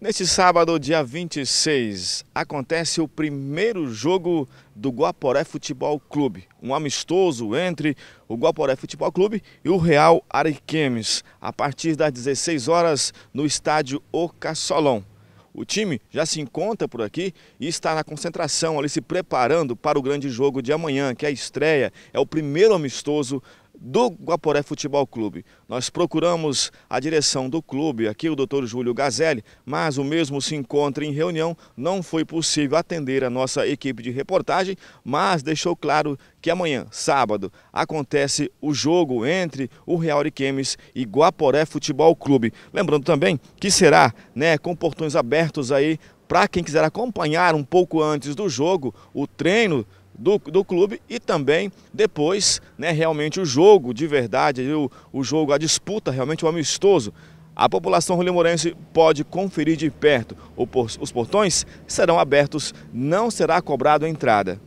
Neste sábado, dia 26, acontece o primeiro jogo do Guaporé Futebol Clube. Um amistoso entre o Guaporé Futebol Clube e o Real Ariquemes, a partir das 16 horas no estádio O Cassolão. O time já se encontra por aqui e está na concentração, ali se preparando para o grande jogo de amanhã, que é a estreia, é o primeiro amistoso do Guaporé Futebol Clube. Nós procuramos a direção do clube, aqui o doutor Júlio Gazelli, mas o mesmo se encontra em reunião, não foi possível atender a nossa equipe de reportagem, mas deixou claro que amanhã, sábado, acontece o jogo entre o Real Ariquemes e Guaporé Futebol Clube. Lembrando também que será né, com portões abertos aí para quem quiser acompanhar um pouco antes do jogo, o treino do, do clube e também depois né, realmente o jogo de verdade, o, o jogo, a disputa realmente o amistoso. A população rolimourense pode conferir de perto. Os portões serão abertos, não será cobrado a entrada.